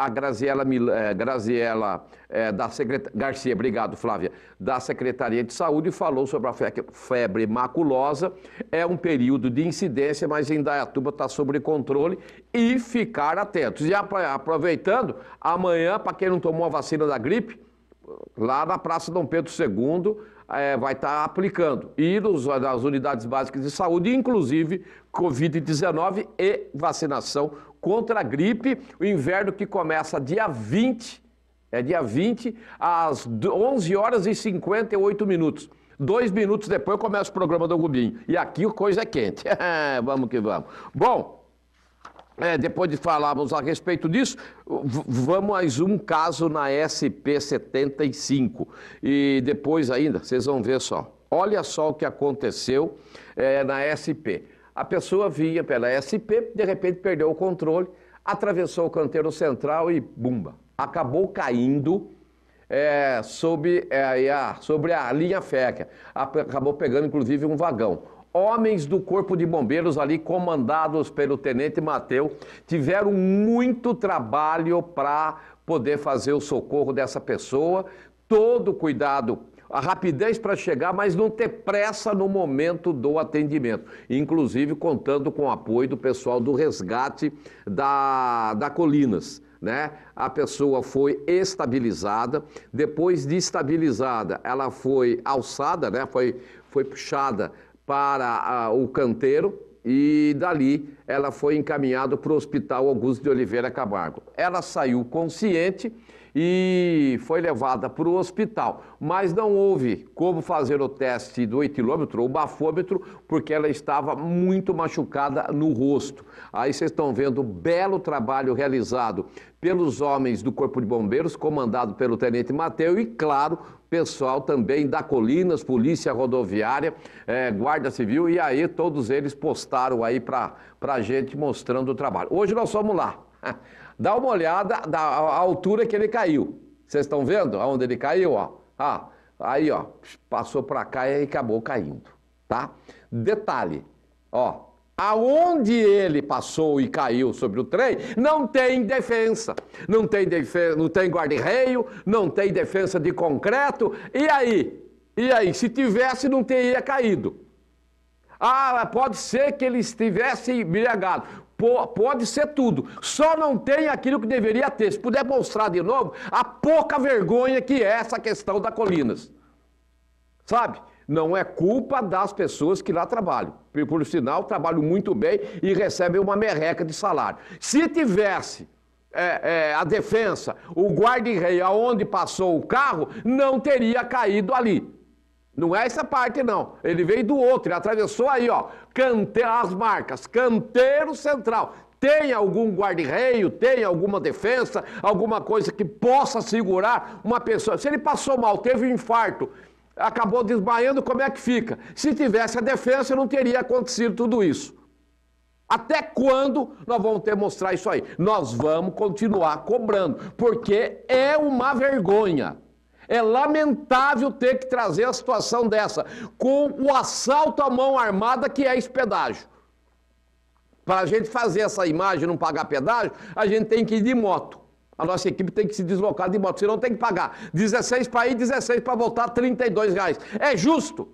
a Graziela, eh, Graziela eh, da Secret... Garcia, obrigado Flávia, da Secretaria de Saúde, falou sobre a febre maculosa. É um período de incidência, mas em Dayatuba está sob controle e ficar atentos. E aproveitando, amanhã, para quem não tomou a vacina da gripe, lá na Praça Dom Pedro II, é, eh, vai estar tá aplicando. E nos, nas unidades básicas de saúde, inclusive Covid-19 e vacinação contra a gripe, o inverno que começa dia 20, é dia 20, às 11 horas e 58 minutos. Dois minutos depois começa o programa do Rubinho. E aqui o coisa é quente. vamos que vamos. Bom, é, depois de falarmos a respeito disso, vamos mais um caso na SP75. E depois ainda, vocês vão ver só. Olha só o que aconteceu é, na SP. A pessoa via pela SP, de repente perdeu o controle, atravessou o canteiro central e bumba, acabou caindo é, sobre, é, a, sobre a linha férrea. Acabou pegando, inclusive, um vagão. Homens do Corpo de Bombeiros ali, comandados pelo Tenente Mateu, tiveram muito trabalho para poder fazer o socorro dessa pessoa. Todo cuidado a rapidez para chegar, mas não ter pressa no momento do atendimento. Inclusive contando com o apoio do pessoal do resgate da, da Colinas. Né? A pessoa foi estabilizada, depois de estabilizada, ela foi alçada, né? foi, foi puxada para a, o canteiro, e dali ela foi encaminhada para o Hospital Augusto de Oliveira Camargo. Ela saiu consciente e foi levada para o hospital. Mas não houve como fazer o teste do etilômetro ou bafômetro, porque ela estava muito machucada no rosto. Aí vocês estão vendo o belo trabalho realizado pelos homens do Corpo de Bombeiros, comandado pelo Tenente Mateu, e, claro, pessoal também da Colinas, Polícia Rodoviária, eh, Guarda Civil, e aí todos eles postaram aí para a gente mostrando o trabalho. Hoje nós vamos lá. dá uma olhada da altura que ele caiu. Vocês estão vendo aonde ele caiu? Ó? Ah, aí, ó, passou para cá e acabou caindo, tá? Detalhe, ó, aonde ele passou e caiu sobre o trem, não tem defesa. Não tem, não tem guarda-reio, não tem defesa de concreto. E aí? E aí? Se tivesse, não teria caído. Ah, pode ser que ele estivesse embriagado. Pode ser tudo. Só não tem aquilo que deveria ter. Se puder mostrar de novo a pouca vergonha que é essa questão da Colinas. Sabe? Não é culpa das pessoas que lá trabalham. Por, por sinal, trabalham muito bem e recebem uma merreca de salário. Se tivesse é, é, a defesa, o guarda-rei aonde passou o carro, não teria caído ali. Não é essa parte, não. Ele veio do outro, ele atravessou aí, ó. Cante... As marcas, canteiro central. Tem algum guarda-reio, tem alguma defesa, alguma coisa que possa segurar uma pessoa. Se ele passou mal, teve um infarto, acabou desmaiando, como é que fica? Se tivesse a defesa, não teria acontecido tudo isso. Até quando nós vamos ter mostrar isso aí? Nós vamos continuar cobrando, porque é uma vergonha. É lamentável ter que trazer a situação dessa, com o assalto à mão armada que é esse pedágio. Para a gente fazer essa imagem não pagar pedágio, a gente tem que ir de moto. A nossa equipe tem que se deslocar de moto, senão tem que pagar 16 para ir, 16 para voltar, 32 reais. É justo.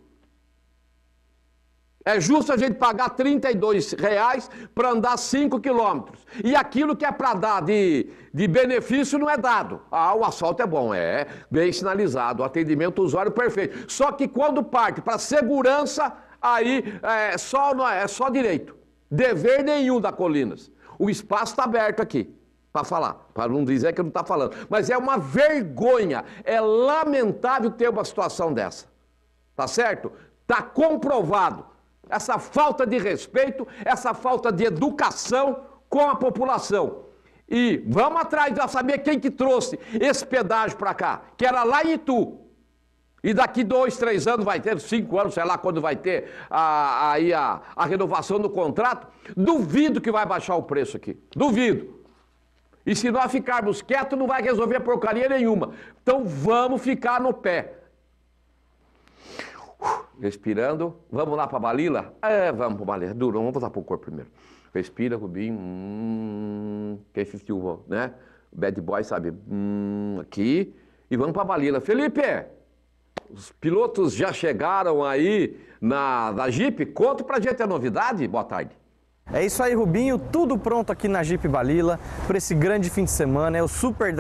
É justo a gente pagar 32 reais para andar 5 quilômetros. E aquilo que é para dar de, de benefício não é dado. Ah, o asfalto é bom, é bem sinalizado, o atendimento usuário perfeito. Só que quando parte para segurança, aí é só, é, é só direito. Dever nenhum da Colinas. O espaço está aberto aqui para falar, para não dizer que não está falando. Mas é uma vergonha, é lamentável ter uma situação dessa. Tá certo? Tá comprovado essa falta de respeito, essa falta de educação com a população. E vamos atrás de saber quem que trouxe esse pedágio para cá, que era lá em Itu. E daqui dois, três anos vai ter, cinco anos, sei lá quando vai ter a, a, a renovação do contrato. Duvido que vai baixar o preço aqui. Duvido. E se nós ficarmos quietos, não vai resolver porcaria nenhuma. Então vamos ficar no pé. Respirando. Vamos lá para a balila? É, vamos para a balila. Duro, vamos voltar para o corpo primeiro. Respira, Rubinho. Hum, quem assistiu, né? Bad boy sabe. Hum, aqui. E vamos para a balila. Felipe, os pilotos já chegaram aí na, na Jeep. Conta para gente a novidade. Boa tarde. É isso aí, Rubinho. Tudo pronto aqui na Jeep Balila para esse grande fim de semana. É o Super